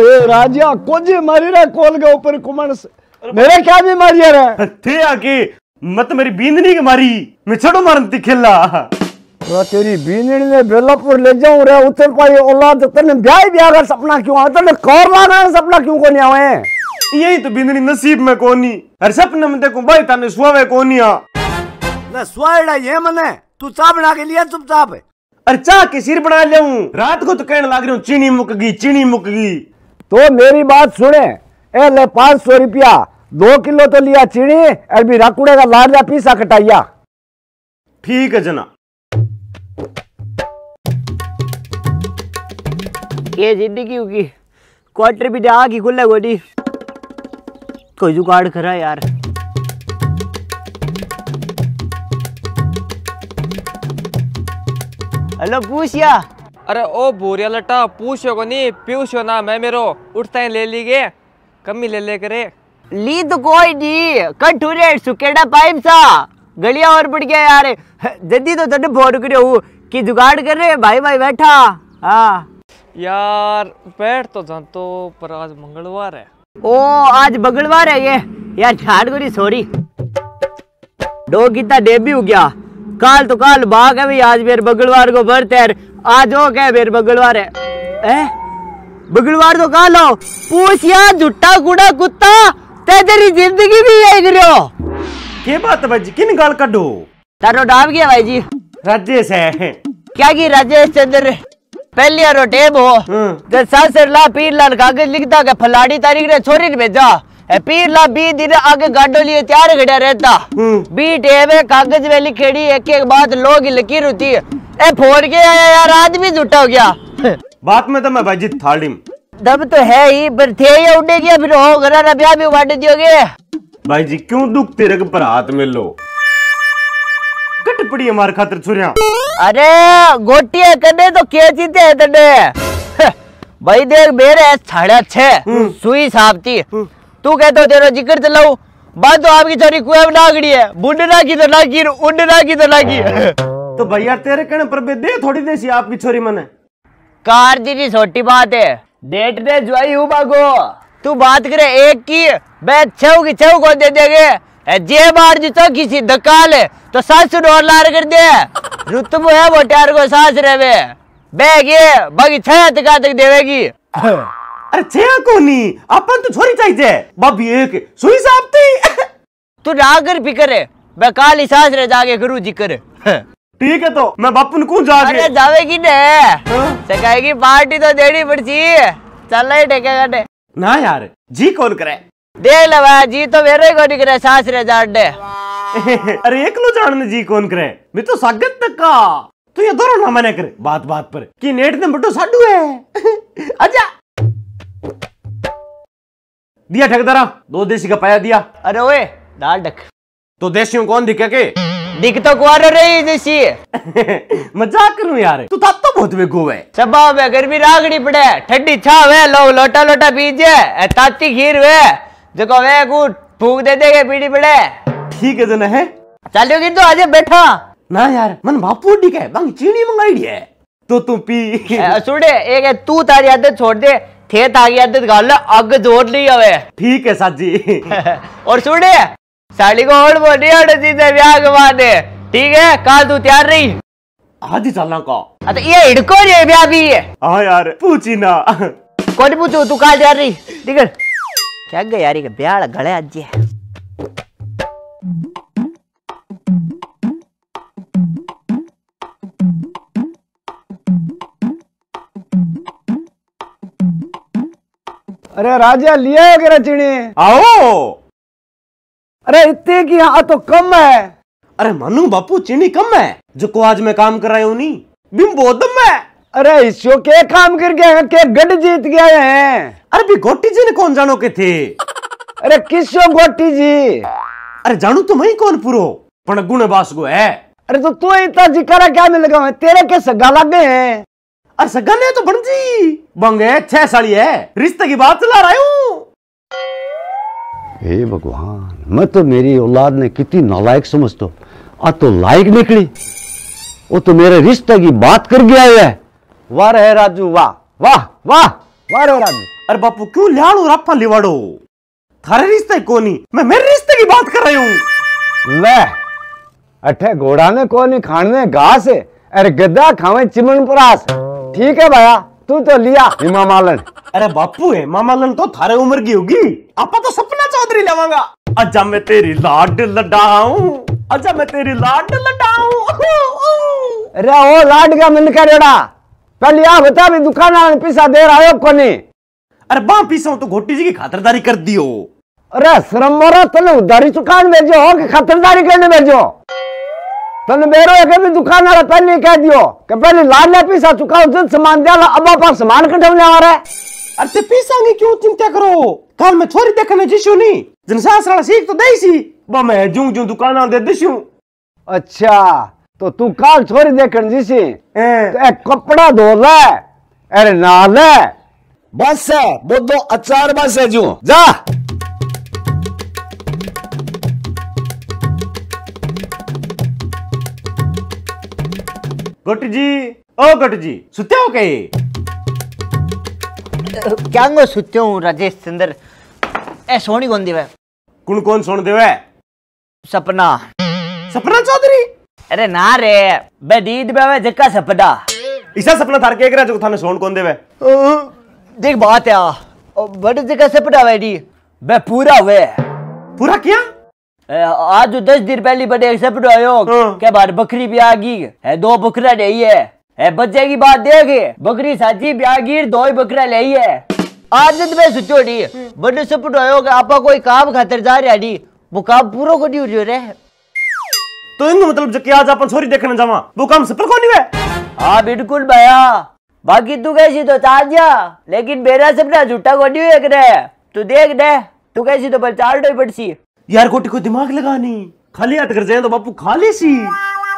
रे राजा कुछ मारी रहा कोल के ऊपर कुमार से मेरे क्या भी बीमारी है थे आके मत मेरी बींदनी के मारी मैं छड़ो मारन ती खेला तेरी बींदनी ने बेलापुर ले जाऊं रे उतर पाई औलाद तने ब्याह ब्याह का सपना क्यों आ तने कौर लाना सपना क्यों को नहीं आवे यही तो बींदनी नसीब में कोनी हर सपने में देखो भाई तने कोनी आ ना सुआड़ा ये मने तू चाह बना के लिया चुपचाप अरे चाह के सिर बना लेऊं रात को तो कहने लग रही हूँ चीनी मुकगी चीनी मुकगी तो मेरी बात सुने ए ले सौ रुपया दो किलो तो लिया चीनी और भी राकुड़े का लाडला पीसा कटाइया ठीक है जना ये जिंदगी होगी क्वार्टर भी आग ही खुले गोडी कोई जुगाड़ करा यार हेलो पूछिया अरे ओ बोरिया लट्टा पूछो को नहीं पीयूष ना मैं मेरो उठता है ले ली गे कमी ले ले करे ली तो कोई नहीं कठूरे सुकेड़ा पाइप सा गलिया और बढ़ गया यार जल्दी तो भोर फोन करो कि जुगाड़ कर रहे भाई भाई बैठा हाँ यार बैठ तो जान तो पर आज मंगलवार है ओ आज मंगलवार है ये यार ठाट गोरी सॉरी डोगी कितना डेबी हो गया काल तो काल भाग है भाई आज मेरे मंगलवार को बर्थ है आ जो कह बेर बगड़वार है ए? तो कहा लो पूछिया झुट्टा गुड़ा कुत्ता ते तेरी जिंदगी भी यही करो के बात भाई किन गाल कढ़ो तारो डाब गया भाई जी राजेश है क्या की राजेश चंद्र पहली रो टेब हो जब हाँ। सासर ला पीर लाल कागज लिखता के फलाड़ी तारीख ने छोरी ने भेजा पीर ला बी दिन आगे गाडो लिए तैयार खड़ा रहता हाँ। बी टेब है कागज में लिखेड़ी एक एक बात लोग लकीर होती ए फोड़ के आया यार आज भी झूठा हो गया बात में तो मैं भाई जी थाली दम तो है ही पर थे ये उड़े गया फिर हो घर ना ब्याह भी बांट दियोगे भाई जी क्यों दुख तेरे के पर हाथ में लो कट पड़ी हमारे खातिर छुरिया अरे गोटिया कदे तो के चीते है तने भाई देख मेरे छाड़े छह हम्म। सुई साहब थी हम्म। तू कहते हो तेरा जिक्र चलाऊ तो बात तो आपकी छोरी कुएं में ना है बुंड की तो ना की उंड की तो ना तो भैया तेरे कहने पर भी दे थोड़ी देसी आपकी छोरी मने कार जी जी छोटी बात है डेट दे जुआई हूँ बागो तू बात करे एक की बे छव की छव को दे देगे जे बार जीतो किसी दकाल है तो सास डोर लार कर दे रुतबो है वो टायर को सास रहे वे बैग ये बाकी छह तक तक देवेगी अरे छह को नहीं अपन तो छोरी चाहिए बाबी एक सुई साहब थी तू रागर फिकर है बे काली सास रे जाके गुरु जी कर ठीक है तो मैं बापन को जाके अरे जावेगी ने सकाएगी हाँ? पार्टी तो देनी पड़ती है चल रही टेके काटे ना यार जी कौन करे दे ले भाई जी तो मेरे को नहीं करे सास रे जाड़े अरे एक लो जानने जी कौन करे मैं तो स्वागत तक का तो ये दोनों ना मैंने करे बात बात पर कि नेट ने बटो साडू है अच्छा दिया ठगदारा दो देसी का पाया दिया अरे ओए दाल ढक तो देसियों कौन दिखे के दिख तो कुआर रही जैसी मजाक करू यार तू था तो बहुत बेगो है सबाब है गर्मी रागड़ी पड़े ठंडी छा वे लो लोटा लोटा बीजे ताती खीर वे जको वे कु फूक दे देगे पीड़ी पड़े ठीक है जना तो है चालियो की तो आज बैठा ना यार मन बापू ठीक है बंग चीनी मंगाई है तो तू पी सुड़े एक है तू तारी आदत छोड़ दे थे तारी आदत गाल अग जोड़ ली हवे ठीक है साजी और सुड़े साली को और बोली और सीधे ब्याह गवा दे ठीक है कल तू तैयार रही आदि साला का अरे ये हिड़को रे ब्याह भी है हां यार पूछी ना कौन पूछो तू कल तैयार रही ठीक है क्या गया यार ये ब्याह गले आज है अरे राजा लिया करा चिणी आओ अरे इतने की यहाँ तो कम है अरे मनु बापू चीनी कम है जो को आज मैं काम कर रहा हूँ नहीं बोतम दम है अरे इसो के काम कर गया के गड जीत गया है अरे भी गोटी जी ने कौन जानो के थे अरे किसो गोटी जी अरे जानू तो मई कौन पूरो पण गुण बास गो है अरे तो तू इतना जिकारा क्या मिल गया तेरे के सगा लागे हैं अरे सगा ने तो बन जी बंगे छह साली है रिश्ते की बात चला रहा हूँ हे भगवान मैं तो मेरी औलाद ने कितनी नालायक समझतो आ तो लायक निकली वो तो मेरे रिश्ते की बात कर गया है वाह रहे राजू वाह वाह वाह वाह रहे राजू अरे बापू क्यों लियाड़ो रापा लिवाड़ो थारे रिश्ते कोनी मैं मेरे रिश्ते की बात कर रही हूँ ले अठे घोड़ा ने कोनी खाने घास है अरे गद्दा खावे चिमन परास ठीक है भैया तू तो लिया हिमा मालन अरे बापू हेमा मालन तो थारे उम्र की होगी आपा तो सपना चौधरी लवांगा अच्छा मैं तेरी लाड लडाऊ अच्छा मैं तेरी लाड लडाऊ अरे ओ लाड का मन रेड़ा पहले आ बता भी दुकान वाले पैसा दे रहा है कोनी अरे बा पैसा तो घोटी जी की खातरदारी कर दियो अरे शर्म मारा तने उधारी चुकान भेजो और खातरदारी करने भेजो तने बेरो एक भी दुकान वाला पहले कह दियो कि पहले लाल पैसा चुकाओ जब सामान दिया अब आप सामान कटवने आ रहा है अरे पैसा नहीं क्यों चिंता करो कल मैं छोरी देखने जिशु नहीं जनसास वाला सीख तो दई सी बा मैं जूं जूं दुकान दे दिशु अच्छा तो तू काल छोरी देखने जिसी तो एक कपड़ा धो ले अरे ना ले बस है वो दो अचार बस है जू जा गोटू जी ओ गोटू जी सुते हो कहीं क्या गो सुते हूँ राजेश चंद्र ए सोनी कौन देवे कुण कौन सोन देवे सपना सपना चौधरी अरे ना रे बे नींद में सपना इसा सपना थार के करा जो थाने सोन कौन देवे देख बात है बड़े जगह सपना वे डी बे पूरा हुए पूरा किया आज जो तो दस दिन पहले बड़े एक्सेप्ट आयो क्या बार बकरी भी आ गई है दो बकरा ले है, है बच्चे की बात देख बकरी साची ब्याह गिर दो ही बकरा ले है आज तो मैं सोचो डी बड़े सपट आयो कि आपा कोई काम खातिर जा रहा डी वो काम पूरा को नहीं रे तो इन मतलब जो कि आज अपन छोरी देखने जावा वो काम सफल को नहीं है हाँ बिल्कुल भैया बाकी तू कैसी तो चार जा लेकिन मेरा सपना झूठा को नहीं है तू देख दे तू कैसी तो पर चार डो पड़सी यार गोटी को दिमाग लगानी खाली हाथ कर जाए तो बापू खाली सी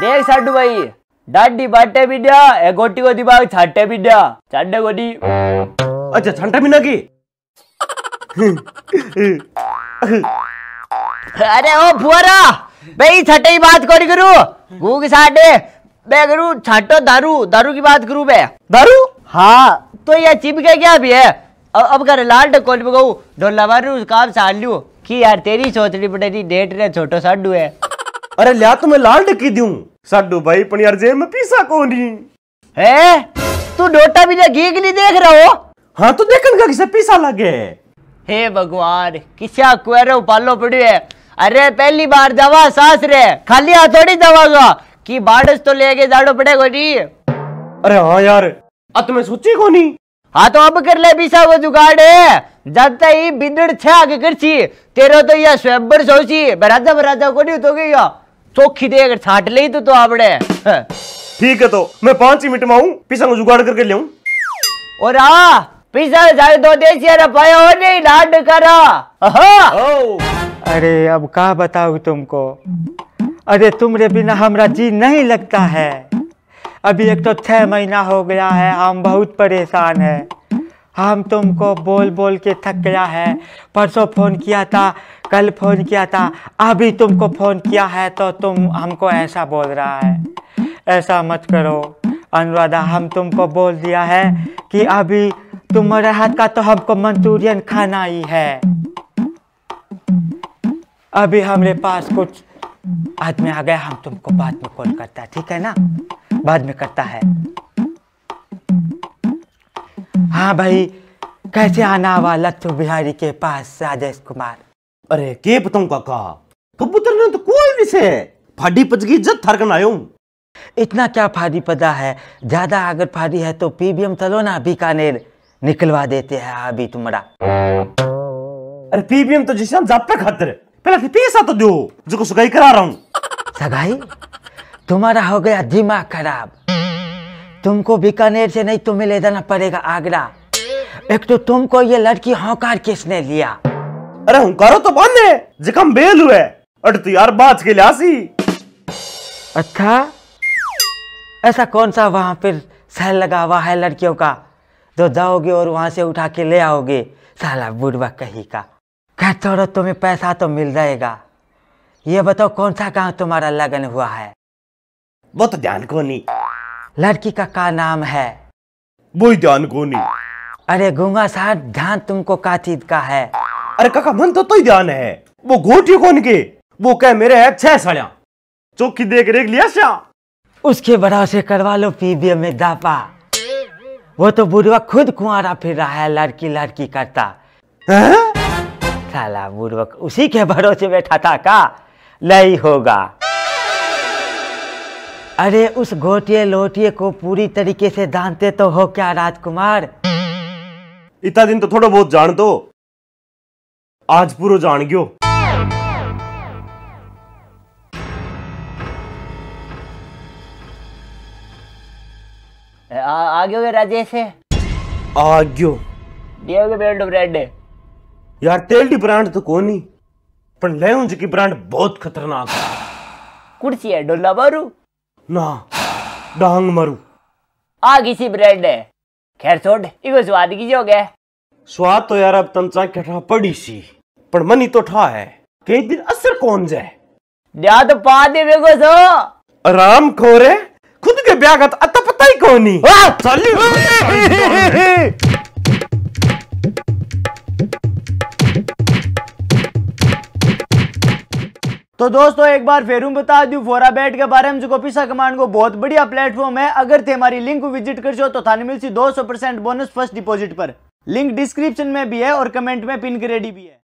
देख साडू भाई डाडी बाटे बिड्या ए गोटी को दिमाग छाटे बिड्या छाटे गोडी अच्छा छंटा बिना की अरे ओ फुआरा भाई छाटे ही बात करी करू गू के साडे बे करू छाटो दारू दारू की बात करू बे दारू हां तो ये चिपके क्या भी है अब कर लाल डकोल में कहूँ ढोला मारू काम साल लियो कि यार तेरी सोच रही बटेरी डेट रे छोटो साडू है अरे लिया तुम्हें तो लाल डकी दूं साडू भाई पण यार जेब में पीसा को नहीं है तू डोटा भी गीक नहीं देख रहा हो हाँ तो देखन का किसे पीसा लगे हे भगवान किसा कुएरो पालो पड़ियो है अरे पहली बार दवा सास रे खाली हाथ थोड़ी दवागा की बाड़स तो लेके जाड़ो पड़े को जी अरे हाँ यार अब तुम्हें सोची को नहीं हाँ तो अब कर ले पीसा वो जुगाड़ है जाता ही बिंदड़ छे आगे कर ची तेरो तो या स्वेबर सो छी बराजा बराजा को नहीं तो गया चोखी देकर छाट ले तो तो आपड़े हाँ। ठीक है तो मैं पांच ही मिनट में आऊं पिसा को जुगाड़ करके ले आऊं और आ पिसा जाए दो देसी अरे पाया हो नहीं लाड करा अरे अब कहा बताऊं तुमको अरे तुमरे बिना हमारा जी नहीं लगता है अभी एक तो छह महीना हो गया है हम बहुत परेशान है हम तुमको बोल बोल के थक गया है परसों फ़ोन किया था कल फ़ोन किया था अभी तुमको फ़ोन किया है तो तुम हमको ऐसा बोल रहा है ऐसा मत करो अनुराधा हम तुमको बोल दिया है कि अभी तुम्हारे हाथ का तो हमको मंचूरियन खाना ही है अभी हमारे पास कुछ आदमी आ गया हम तुमको बाद में कॉल करता है ठीक है ना बाद में करता है हाँ भाई कैसे आना वाला तू बिहारी के पास राजेश कुमार अरे के बताऊं काका कबूतर ने तो कोई नहीं से फाड़ी पच की इज्जत थार करना आयो इतना क्या फाड़ी पदा है ज्यादा अगर फाड़ी है तो पीबीएम चलो ना बीकानेर निकलवा देते हैं अभी तुम्हारा अरे पीबीएम तो जिसे हम जापे खतर पहले से तो पैसा तो दो जो सगाई करा रहा हूँ सगाई तुम्हारा हो गया दिमाग खराब तुमको बीकानेर से नहीं तुम्हें ले जाना पड़ेगा आगरा एक तो तुमको ये लड़की हौकार किसने लिया अरे हंकारो तो बंद है जिकम बेल हुए अट यार बाज के लासी अच्छा ऐसा कौन सा वहाँ पर सहल लगा हुआ है लड़कियों का जो जाओगे और वहाँ से उठा के ले आओगे साला बुढ़वा कहीं का कहते हो तुम्हें पैसा तो मिल जाएगा ये बताओ कौन सा गांव तुम्हारा लगन हुआ है वो तो ध्यान को नहीं लड़की का का नाम है बोईदान गोनी अरे गुंगा साहब ध्यान तुमको का चीज का है अरे काका मन तो, तो ही ध्यान है वो गोटी कौन के वो कह मेरे है छह सड़िया चौकी देख रेख लिया श्या उसके बड़ा से करवा लो पीबीएम में दापा वो तो बुढ़वा खुद कुआरा फिर रहा है लड़की लड़की करता है? साला बुढ़वा उसी के भरोसे बैठा था का नहीं होगा अरे उस घोटिए लोटिए को पूरी तरीके से जानते तो हो क्या राजकुमार इतना दिन तो थोड़ा बहुत जान दो आज पूरा जान गयो आगे राजेश आगे गयो ब्रांड यार तेल डी ब्रांड तो ही पर लेंज की ब्रांड बहुत खतरनाक है कुर्सी है डोला बारू ना डांग मरू आग इसी ब्रेड है खैर छोड़ इको स्वाद की जो गया स्वाद तो यार अब तमचा कठा पड़ी सी पर मनी तो ठा है कई दिन असर कौन जाए ब्याह तो पा दे मेरे सो आराम खोरे खुद के ब्याह का तो पता ही कौन नहीं हाँ, तो दोस्तों एक बार फिर हम बता दू फोरा बैट के बारे में जो पिसा कमांड को बहुत बढ़िया प्लेटफॉर्म है अगर थे हमारी लिंक को विजिट कर सो तो थाने मिल सी दो बोनस फर्स्ट डिपॉजिट पर लिंक डिस्क्रिप्शन में भी है और कमेंट में पिन रेडी भी है